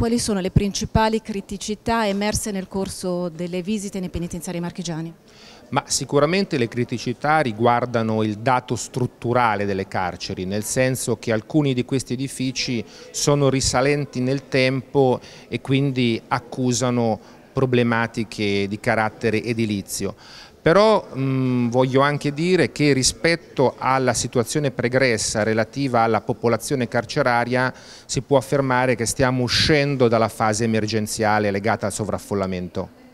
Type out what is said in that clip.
quali sono le principali criticità emerse nel corso delle visite nei penitenziari marchigiani? Ma sicuramente le criticità riguardano il dato strutturale delle carceri, nel senso che alcuni di questi edifici sono risalenti nel tempo e quindi accusano problematiche di carattere edilizio. Però mh, voglio anche dire che rispetto alla situazione pregressa relativa alla popolazione carceraria si può affermare che stiamo uscendo dalla fase emergenziale legata al sovraffollamento.